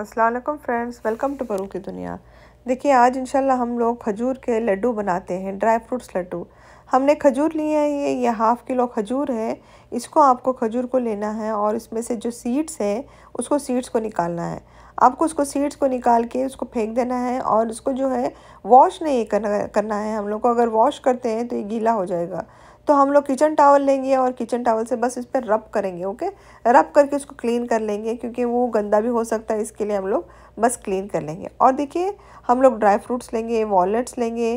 Aslam friends welcome to परू की दुनिया देखिए आज इंशाल्लाह हम लोग खजूर के लड्डू बनाते हैं ड्राई फ्रूट्स लड्डू हमने खजूर लिए हैं ये ये हाफ़ किलो खजूर है इसको आपको खजूर को लेना है और इसमें से जो सीड्स हैं उसको सीड्स को निकालना है आपको उसको सीड्स को निकाल के उसको फेंक देना है और उसको जो है वॉश नहीं करना करना है हम लोग को अगर वॉश करते हैं तो ये गीला हो जाएगा तो हम लोग किचन टावल लेंगे और किचन टावल से बस इस पर रब करेंगे ओके रब करके उसको क्लीन कर लेंगे क्योंकि वो गंदा भी हो सकता है इसके लिए हम लोग बस क्लीन कर लेंगे और देखिए हम लोग ड्राई फ्रूट्स लेंगे वॉलट्स लेंगे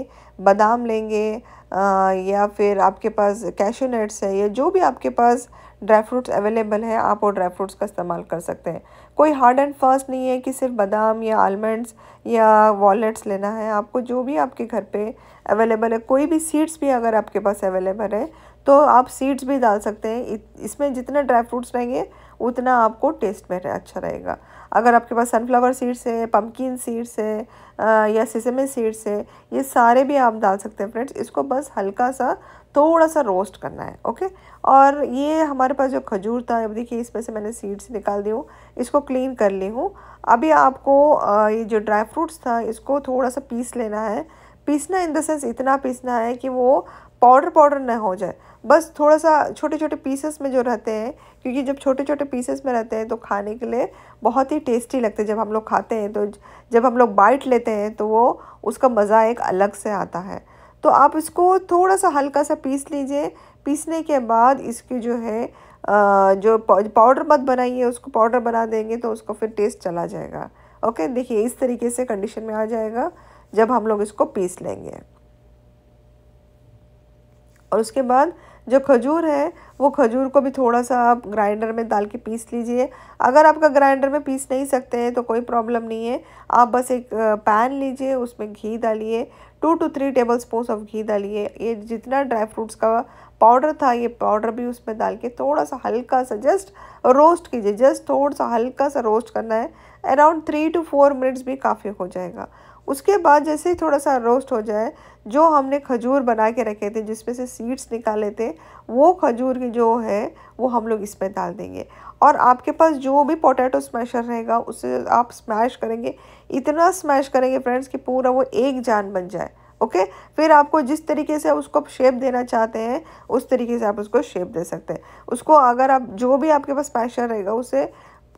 बादाम लेंगे आ, या फिर आपके पास कैशू नट्स है या जो भी आपके पास ड्राई फ्रूट्स अवेलेबल है आप वो ड्राई फ्रूट्स का इस्तेमाल कर सकते हैं कोई हार्ड एंड फास्ट नहीं है कि सिर्फ बादाम या आलमंड्स या वॉलेट्स लेना है आपको जो भी आपके घर पे अवेलेबल है कोई भी सीड्स भी अगर आपके पास अवेलेबल है तो आप सीड्स भी डाल सकते हैं इसमें जितना ड्राई फ्रूट्स रहेंगे उतना आपको टेस्ट में अच्छा रहेगा अगर आपके पास सनफ्लावर सीड्स है पम्पकिन सीड्स है या सिसमे सीड्स है ये सारे भी आप डाल सकते हैं फ्रेंड्स इसको बस हल्का सा थोड़ा सा रोस्ट करना है ओके और ये हमारे पास जो खजूर था अब देखिए इसमें से मैंने सीड्स निकाल दी हूँ इसको क्लीन कर ली हूँ अभी आपको ये जो ड्राई फ्रूट्स था इसको थोड़ा सा पीस लेना है पीसना इन देंस इतना पीसना है कि वो पाउडर पाउडर ना हो जाए बस थोड़ा सा छोटे छोटे पीसेस में जो रहते हैं क्योंकि जब छोटे छोटे पीसेस में रहते हैं तो खाने के लिए बहुत ही टेस्टी लगते हैं जब हम लोग खाते हैं तो जब हम लोग बाइट लेते हैं तो वो उसका मज़ा एक अलग से आता है तो आप इसको थोड़ा सा हल्का सा पीस लीजिए पीसने के बाद इसके जो है जो पाउडर मत बनाइए उसको पाउडर बना देंगे तो उसको फिर टेस्ट चला जाएगा ओके देखिए इस तरीके से कंडीशन में आ जाएगा जब हम लोग इसको पीस लेंगे और उसके बाद जो खजूर है वो खजूर को भी थोड़ा सा आप ग्राइंडर में डाल के पीस लीजिए अगर आपका ग्राइंडर में पीस नहीं सकते हैं तो कोई प्रॉब्लम नहीं है आप बस एक पैन लीजिए उसमें घी डालिए two to three tablespoon of ghee डालिए ये जितना ड्राई फ्रूट्स का पाउडर था ये पाउडर भी उसमें डाल के थोड़ा सा हल्का सा जस्ट रोस्ट कीजिए जस्ट थोड़ा सा हल्का सा रोस्ट करना है around three to four minutes भी काफ़ी हो जाएगा उसके बाद जैसे ही थोड़ा सा रोस्ट हो जाए जो हमने खजूर बना के रखे थे जिसमें से सीड्स निकाले थे वो खजूर की जो है वो हम लोग इसमें डाल देंगे और आपके पास जो भी पोटैटो स्मैशर रहेगा उसे आप स्मैश करेंगे इतना स्मैश करेंगे फ्रेंड्स कि पूरा वो एक जान बन जाए ओके फिर आपको जिस तरीके से उसको शेप देना चाहते हैं उस तरीके से आप उसको शेप दे सकते हैं उसको अगर आप जो भी आपके पास स्मैशर रहेगा उसे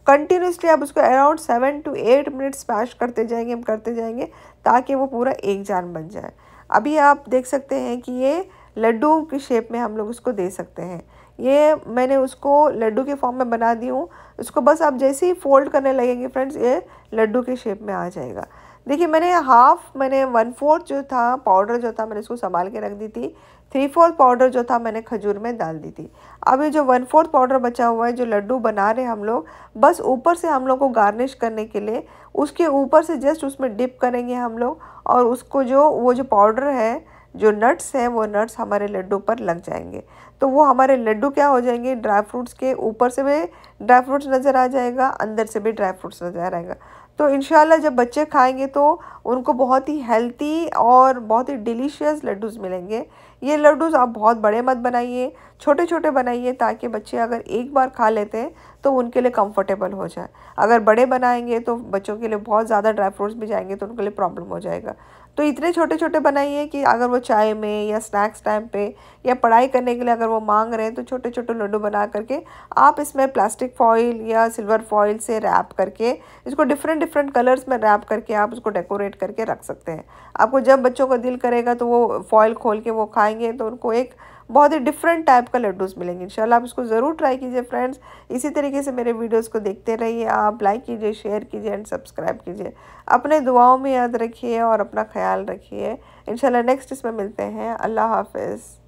कंटिन्यूसली आप उसको around seven to eight minutes पैश करते जाएंगे हम करते जाएंगे ताकि वो पूरा एक जान बन जाए अभी आप देख सकते हैं कि ये लड्डू की शेप में हम लोग उसको दे सकते हैं ये मैंने उसको लड्डू के फॉर्म में बना दी हूँ उसको बस आप जैसे ही फोल्ड करने लगेंगे फ्रेंड्स ये लड्डू के शेप में आ जाएगा देखिए मैंने हाफ मैंने वन फोर्थ जो था पाउडर जो था मैंने उसको संभाल के रख दी थी थ्री फोर्थ पाउडर जो था मैंने खजूर में डाल दी थी अब ये जो वन फोर्थ पाउडर बचा हुआ है जो लड्डू बना रहे हम लोग बस ऊपर से हम लोग को गार्निश करने के लिए उसके ऊपर से जस्ट उसमें डिप करेंगे हम लोग और उसको जो वो जो पाउडर है जो नट्स हैं वो नट्स हमारे लड्डू पर लग जाएंगे तो वो हमारे लड्डू क्या हो जाएंगे ड्राई फ्रूट्स के ऊपर से भी ड्राई फ्रूट्स नज़र आ जाएगा अंदर से भी ड्राई फ्रूट्स नज़र आएगा तो इन जब बच्चे खाएंगे तो उनको बहुत ही हेल्थी और बहुत ही डिलीशियस लड्डूस मिलेंगे ये लड्डूस आप बहुत बड़े मत बनाइए छोटे छोटे बनाइए ताकि बच्चे अगर एक बार खा लेते हैं तो उनके लिए कंफर्टेबल हो जाए अगर बड़े बनाएंगे तो बच्चों के लिए बहुत ज़्यादा ड्राई फ्रूट्स भी जाएंगे तो उनके लिए प्रॉब्लम हो जाएगा तो इतने छोटे छोटे बनाइए कि अगर वो चाय में या स्नैक्स टाइम पे या पढ़ाई करने के लिए अगर वो मांग रहे हैं तो छोटे छोटे लड्डू बना करके आप इसमें प्लास्टिक फॉइल या सिल्वर फॉइल से रैप करके इसको डिफरेंट डिफरेंट कलर्स में रैप करके आप उसको डेकोरेट करके रख सकते हैं आपको जब बच्चों का दिल करेगा तो वो फॉइल खोल के वो खाएंगे तो उनको एक बहुत ही डिफरेंट टाइप का लड्डूस मिलेंगे इंशाल्लाह आप इसको ज़रूर ट्राई कीजिए फ्रेंड्स इसी तरीके से मेरे वीडियोस को देखते रहिए आप लाइक कीजिए शेयर कीजिए एंड सब्सक्राइब कीजिए अपने दुआओं में याद रखिए और अपना ख्याल रखिए इनशाला नेक्स्ट इसमें मिलते हैं अल्लाह हाफिज़